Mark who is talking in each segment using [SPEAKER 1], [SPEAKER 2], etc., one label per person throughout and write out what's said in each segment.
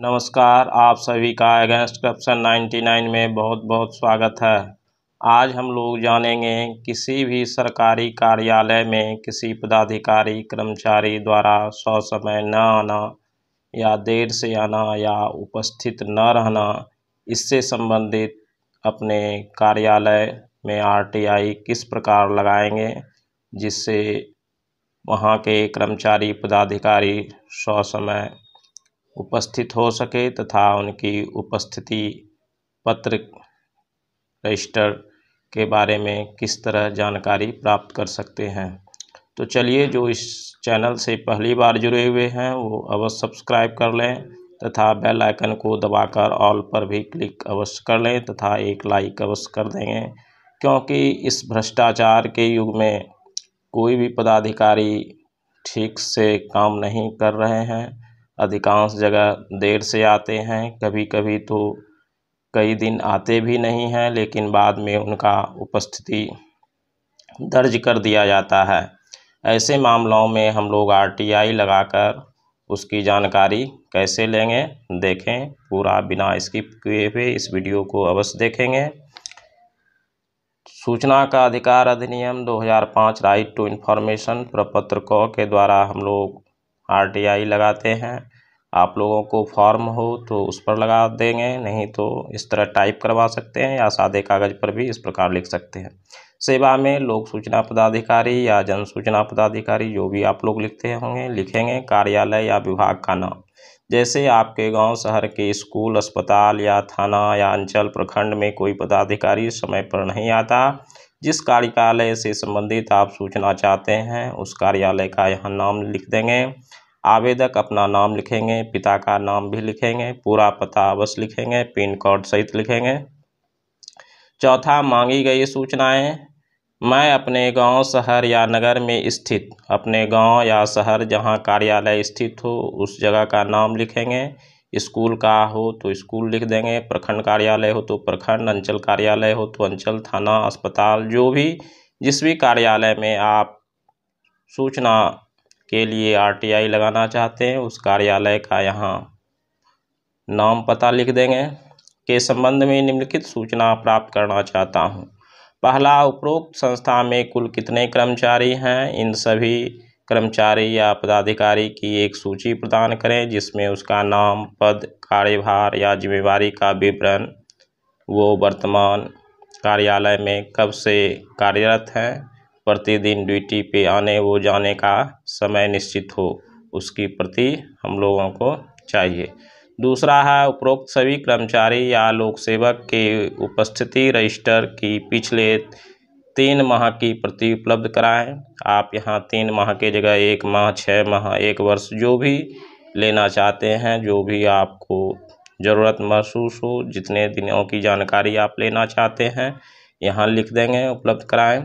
[SPEAKER 1] नमस्कार आप सभी का अगेंस्ट करप्शन 99 में बहुत बहुत स्वागत है आज हम लोग जानेंगे किसी भी सरकारी कार्यालय में किसी पदाधिकारी कर्मचारी द्वारा सौ समय न आना या देर से आना या उपस्थित न रहना इससे संबंधित अपने कार्यालय में आरटीआई किस प्रकार लगाएंगे जिससे वहाँ के कर्मचारी पदाधिकारी सौ समय उपस्थित हो सके तथा उनकी उपस्थिति पत्र रजिस्टर के बारे में किस तरह जानकारी प्राप्त कर सकते हैं तो चलिए जो इस चैनल से पहली बार जुड़े हुए हैं वो अवश्य सब्सक्राइब कर लें तथा बेल आइकन को दबाकर ऑल पर भी क्लिक अवश्य कर लें तथा एक लाइक अवश्य कर देंगे क्योंकि इस भ्रष्टाचार के युग में कोई भी पदाधिकारी ठीक से काम नहीं कर रहे हैं अधिकांश जगह देर से आते हैं कभी कभी तो कई दिन आते भी नहीं हैं लेकिन बाद में उनका उपस्थिति दर्ज कर दिया जाता है ऐसे मामलों में हम लोग आरटीआई लगाकर उसकी जानकारी कैसे लेंगे देखें पूरा बिना स्किप किए हुए इस वीडियो को अवश्य देखेंगे सूचना का अधिकार अधिनियम 2005 राइट टू इन्फॉर्मेशन प्रपत्र क के द्वारा हम लोग आरटीआई लगाते हैं आप लोगों को फॉर्म हो तो उस पर लगा देंगे नहीं तो इस तरह टाइप करवा सकते हैं या सादे कागज़ पर भी इस प्रकार लिख सकते हैं सेवा में लोक सूचना पदाधिकारी या जन सूचना पदाधिकारी जो भी आप लोग लिखते होंगे लिखेंगे कार्यालय या विभाग का नाम जैसे आपके गांव शहर के स्कूल अस्पताल या थाना या अंचल प्रखंड में कोई पदाधिकारी समय पर नहीं आता जिस कार्यालय से संबंधित आप सूचना चाहते हैं उस कार्यालय का यहाँ नाम लिख देंगे आवेदक अपना नाम लिखेंगे पिता का नाम भी लिखेंगे पूरा पता अवश्य लिखेंगे पिन कोड सहित लिखेंगे चौथा मांगी गई सूचनाएं मैं अपने गांव शहर या नगर में स्थित अपने गांव या शहर जहां कार्यालय स्थित हो उस जगह का नाम लिखेंगे स्कूल का हो तो स्कूल लिख देंगे प्रखंड कार्यालय हो तो प्रखंड अंचल कार्यालय हो तो अंचल थाना अस्पताल जो भी जिस भी कार्यालय में आप सूचना के लिए आरटीआई लगाना चाहते हैं उस कार्यालय का यहाँ नाम पता लिख देंगे के संबंध में निम्नलिखित सूचना प्राप्त करना चाहता हूँ पहला उपरोक्त संस्था में कुल कितने कर्मचारी हैं इन सभी कर्मचारी या पदाधिकारी की एक सूची प्रदान करें जिसमें उसका नाम पद कार्यभार या जिम्मेवारी का विवरण वो वर्तमान कार्यालय में कब से कार्यरत हैं प्रतिदिन ड्यूटी पे आने वो जाने का समय निश्चित हो उसकी प्रति हम लोगों को चाहिए दूसरा है उपरोक्त सभी कर्मचारी या लोक सेवक के उपस्थिति रजिस्टर की पिछले तीन माह की प्रति उपलब्ध कराएं आप यहाँ तीन माह के जगह एक माह छः माह एक वर्ष जो भी लेना चाहते हैं जो भी आपको ज़रूरत महसूस हो जितने दिनों की जानकारी आप लेना चाहते हैं यहाँ लिख देंगे उपलब्ध कराएं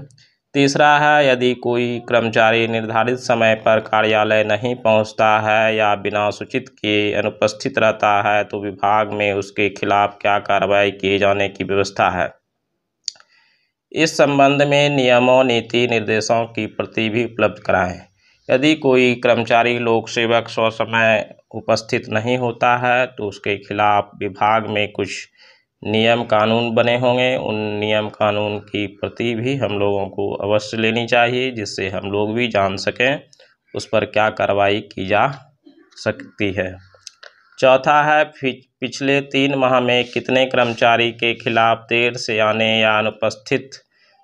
[SPEAKER 1] तीसरा है यदि कोई कर्मचारी निर्धारित समय पर कार्यालय नहीं पहुंचता है या बिना सूचित किए अनुपस्थित रहता है तो विभाग में उसके खिलाफ क्या कार्रवाई किए जाने की व्यवस्था है इस संबंध में नियमों नीति निर्देशों की प्रति भी उपलब्ध कराएं यदि कोई कर्मचारी लोक सेवक स्वसमय उपस्थित नहीं होता है तो उसके खिलाफ विभाग में कुछ नियम कानून बने होंगे उन नियम कानून की प्रति भी हम लोगों को अवश्य लेनी चाहिए जिससे हम लोग भी जान सकें उस पर क्या कार्रवाई की जा सकती है चौथा है पिछले तीन माह में कितने कर्मचारी के खिलाफ देर से आने या अनुपस्थित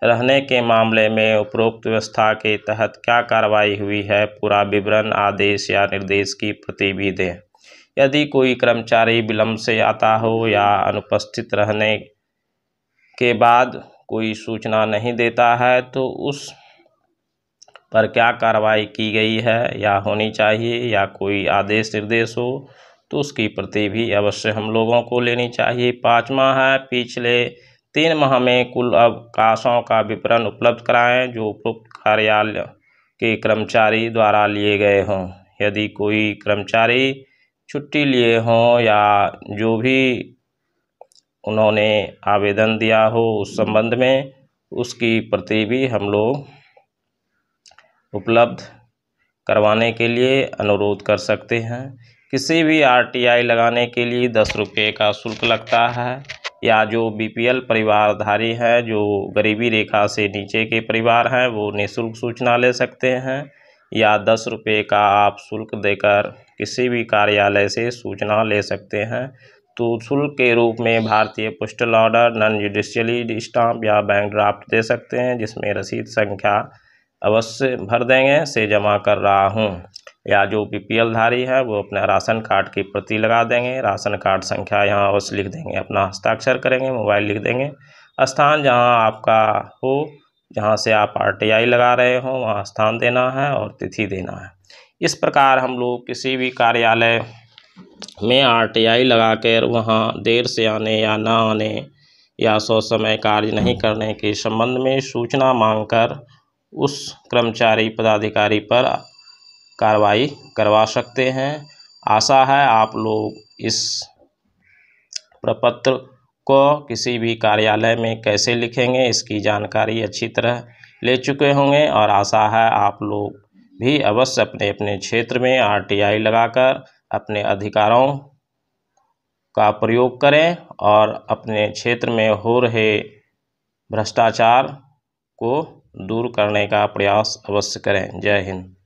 [SPEAKER 1] रहने के मामले में उपरोक्त व्यवस्था के तहत क्या कार्रवाई हुई है पूरा विवरण आदेश या निर्देश की प्रति भी दें यदि कोई कर्मचारी विलम्ब से आता हो या अनुपस्थित रहने के बाद कोई सूचना नहीं देता है तो उस पर क्या कार्रवाई की गई है या होनी चाहिए या कोई आदेश निर्देश हो तो उसकी प्रति भी अवश्य हम लोगों को लेनी चाहिए पाँचवा है पिछले तीन माह में कुल अवकाशों का विवरण उपलब्ध कराएं जो उपयुक्त कार्यालय के कर्मचारी द्वारा लिए गए हों यदि कोई कर्मचारी छुट्टी लिए हों या जो भी उन्होंने आवेदन दिया हो उस संबंध में उसकी प्रति भी हम लोग उपलब्ध करवाने के लिए अनुरोध कर सकते हैं किसी भी आरटीआई लगाने के लिए दस रुपये का शुल्क लगता है या जो बीपीएल परिवारधारी हैं जो गरीबी रेखा से नीचे के परिवार हैं वो निःशुल्क सूचना ले सकते हैं या दस रुपये का आप शुल्क देकर किसी भी कार्यालय से सूचना ले सकते हैं तो शुल्क के रूप में भारतीय postal order non judicially stamp या बैंक ड्राफ्ट दे सकते हैं जिसमें रसीद संख्या अवश्य भर देंगे से जमा कर रहा हूँ या जो पी पी धारी है वो अपना राशन कार्ड की प्रति लगा देंगे राशन कार्ड संख्या यहाँ अवश्य लिख देंगे अपना हस्ताक्षर करेंगे मोबाइल लिख देंगे स्थान जहाँ आपका हो जहाँ से आप आर लगा रहे हो वहाँ स्थान देना है और तिथि देना है इस प्रकार हम लोग किसी भी कार्यालय में आर लगा लगाकर वहाँ देर से आने या ना आने या सौ समय कार्य नहीं करने के संबंध में सूचना मांगकर उस कर्मचारी पदाधिकारी पर कार्रवाई करवा सकते हैं आशा है आप लोग इस प्रपत्र को किसी भी कार्यालय में कैसे लिखेंगे इसकी जानकारी अच्छी तरह ले चुके होंगे और आशा है आप लोग भी अवश्य अपने अपने क्षेत्र में आरटीआई लगाकर अपने अधिकारों का प्रयोग करें और अपने क्षेत्र में हो रहे भ्रष्टाचार को दूर करने का प्रयास अवश्य करें जय हिंद